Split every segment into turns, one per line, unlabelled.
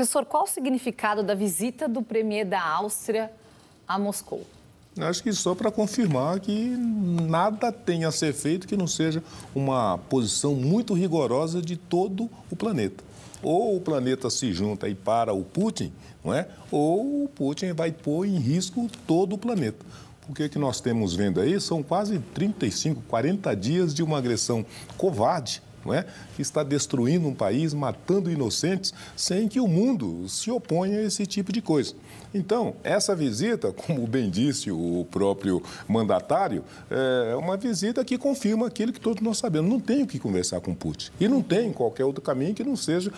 Professor, qual o significado da visita do premier da Áustria a Moscou?
Acho que só para confirmar que nada tem a ser feito que não seja uma posição muito rigorosa de todo o planeta. Ou o planeta se junta e para o Putin, não é? ou o Putin vai pôr em risco todo o planeta. O que, é que nós temos vendo aí são quase 35, 40 dias de uma agressão covarde não é? que está destruindo um país, matando inocentes, sem que o mundo se oponha a esse tipo de coisa. Então, essa visita, como bem disse o próprio mandatário, é uma visita que confirma aquilo que todos nós sabemos. Não tem o que conversar com Putin. E não tem qualquer outro caminho que não seja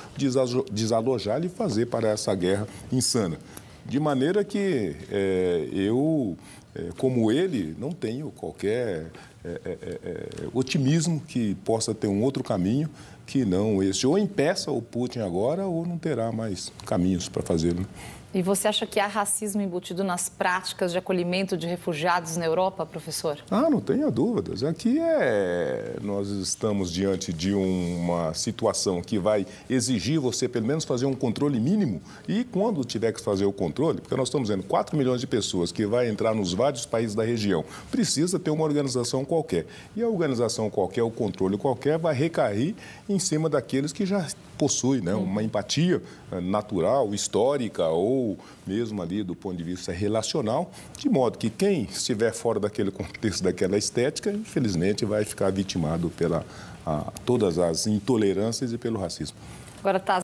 desalojar e fazer para essa guerra insana. De maneira que é, eu é, como ele, não tenho qualquer é, é, é, é, otimismo que possa ter um outro caminho que não esse. Ou impeça o Putin agora, ou não terá mais caminhos para fazê-lo. Né?
E você acha que há racismo embutido nas práticas de acolhimento de refugiados na Europa, professor?
Ah, não tenha dúvidas. Aqui é nós estamos diante de uma situação que vai exigir você pelo menos fazer um controle mínimo. E quando tiver que fazer o controle, porque nós estamos vendo 4 milhões de pessoas que vai entrar nos vários países da região, precisa ter uma organização qualquer. E a organização qualquer, o controle qualquer vai recair em cima daqueles que já possuem, né, uma empatia eh, natural, histórica ou ou mesmo ali do ponto de vista relacional, de modo que quem estiver fora daquele contexto, daquela estética, infelizmente vai ficar vitimado pela a, todas as intolerâncias e pelo racismo.
Agora, tá